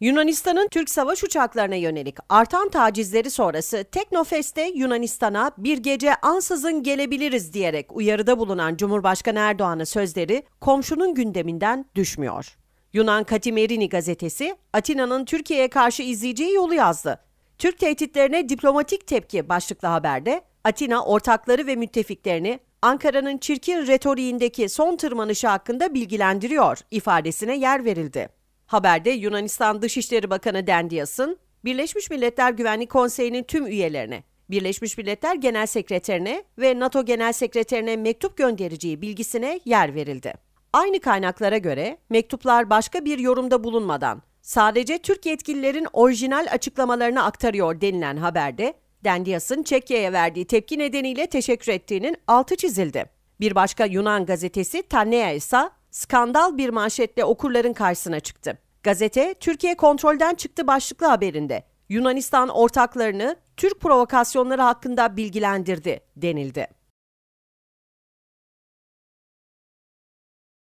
Yunanistan'ın Türk savaş uçaklarına yönelik artan tacizleri sonrası Teknofest'te Yunanistan'a bir gece ansızın gelebiliriz diyerek uyarıda bulunan Cumhurbaşkanı Erdoğan'ın sözleri komşunun gündeminden düşmüyor. Yunan Katimerini gazetesi Atina'nın Türkiye'ye karşı izleyeceği yolu yazdı. Türk tehditlerine diplomatik tepki başlıklı haberde Atina ortakları ve müttefiklerini Ankara'nın çirkin retoriğindeki son tırmanışı hakkında bilgilendiriyor ifadesine yer verildi. Haberde Yunanistan Dışişleri Bakanı Dendias'ın Birleşmiş Milletler Güvenlik Konseyi'nin tüm üyelerine, Birleşmiş Milletler Genel Sekreterine ve NATO Genel Sekreterine mektup göndereceği bilgisine yer verildi. Aynı kaynaklara göre mektuplar başka bir yorumda bulunmadan sadece Türk yetkililerin orijinal açıklamalarını aktarıyor denilen haberde Dendias'ın Çekya'ya verdiği tepki nedeniyle teşekkür ettiğinin altı çizildi. Bir başka Yunan gazetesi Tanea ise skandal bir manşetle okurların karşısına çıktı. Gazete, Türkiye kontrolden çıktı başlıklı haberinde Yunanistan ortaklarını Türk provokasyonları hakkında bilgilendirdi denildi.